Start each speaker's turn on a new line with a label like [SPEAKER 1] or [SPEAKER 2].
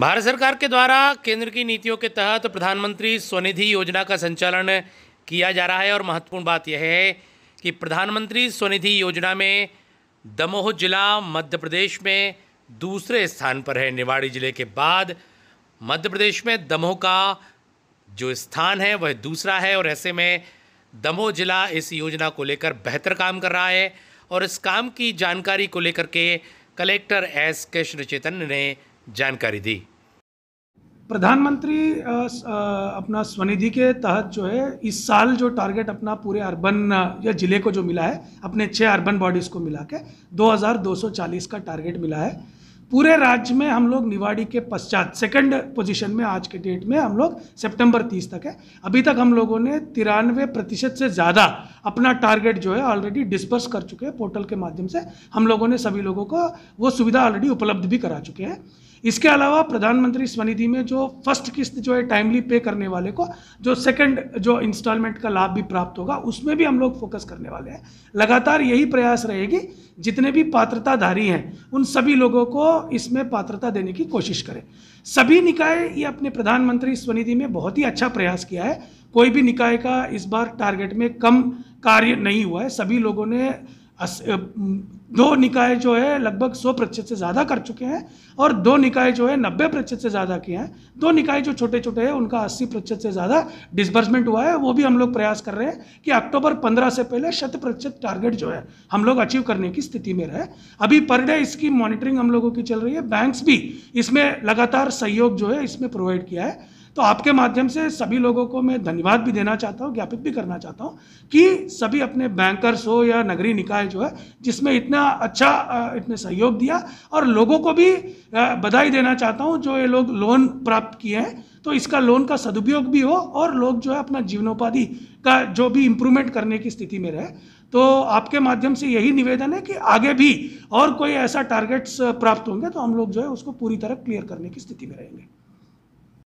[SPEAKER 1] भारत सरकार के द्वारा केंद्र की नीतियों के तहत प्रधानमंत्री स्वनिधि योजना का संचालन किया जा रहा है और महत्वपूर्ण बात यह है कि प्रधानमंत्री स्वनिधि योजना में दमोह जिला मध्य प्रदेश में दूसरे स्थान पर है निवाड़ी जिले के बाद मध्य प्रदेश में दमोह का जो स्थान है वह दूसरा है और ऐसे में दमोह जिला इस योजना को लेकर बेहतर काम कर रहा है और इस काम की जानकारी को लेकर के कलेक्टर एस कृष्ण चेतन ने जानकारी दी
[SPEAKER 2] प्रधानमंत्री अपना स्वनिधि के तहत जो है इस साल जो टारगेट अपना पूरे अर्बन या जिले को जो मिला है अपने छः अर्बन बॉडीज़ को मिला के 2240 का टारगेट मिला है पूरे राज्य में हम लोग निवाड़ी के पश्चात सेकंड पोजीशन में आज के डेट में हम लोग सितंबर 30 तक है अभी तक हम लोगों ने तिरानवे प्रतिशत से ज़्यादा अपना टारगेट जो है ऑलरेडी डिस्पर्स कर चुके हैं पोर्टल के माध्यम से हम लोगों ने सभी लोगों को वो सुविधा ऑलरेडी उपलब्ध भी करा चुके हैं इसके अलावा प्रधानमंत्री स्वनिधि में जो फर्स्ट किस्त जो है टाइमली पे करने वाले को जो सेकंड जो इंस्टॉलमेंट का लाभ भी प्राप्त होगा उसमें भी हम लोग फोकस करने वाले हैं लगातार यही प्रयास रहेगी जितने भी पात्रताधारी हैं उन सभी लोगों को इसमें पात्रता देने की कोशिश करें सभी निकाय ये अपने प्रधानमंत्री स्वनिधि में बहुत ही अच्छा प्रयास किया है कोई भी निकाय का इस बार टारगेट में कम कार्य नहीं हुआ है सभी लोगों ने अस, दो निकाय जो है लगभग सौ प्रतिशत से ज़्यादा कर चुके हैं और दो निकाय जो है नब्बे प्रतिशत से ज़्यादा किए हैं दो निकाय जो छोटे छोटे हैं उनका अस्सी प्रतिशत से ज़्यादा डिसबर्समेंट हुआ है वो भी हम लोग प्रयास कर रहे हैं कि अक्टूबर पंद्रह से पहले शत प्रतिशत टारगेट जो है हम लोग अचीव करने की स्थिति में रहे अभी पर डे इसकी मॉनिटरिंग हम लोगों की चल रही है बैंक्स भी इसमें लगातार सहयोग जो है इसमें प्रोवाइड किया है तो आपके माध्यम से सभी लोगों को मैं धन्यवाद भी देना चाहता हूँ ज्ञापित भी करना चाहता हूँ कि सभी अपने बैंकर्स हो या नगरीय निकाय जो है जिसमें इतना अच्छा इतने सहयोग दिया और लोगों को भी बधाई देना चाहता हूँ जो ये लोग लोन प्राप्त किए हैं तो इसका लोन का सदुपयोग भी हो और लोग जो है अपना जीवनोपाधि का जो भी इम्प्रूवमेंट करने की स्थिति में रहे तो आपके माध्यम से यही निवेदन है कि आगे भी और कोई ऐसा टारगेट्स प्राप्त होंगे तो हम लोग जो है उसको पूरी तरह क्लियर करने की स्थिति में रहेंगे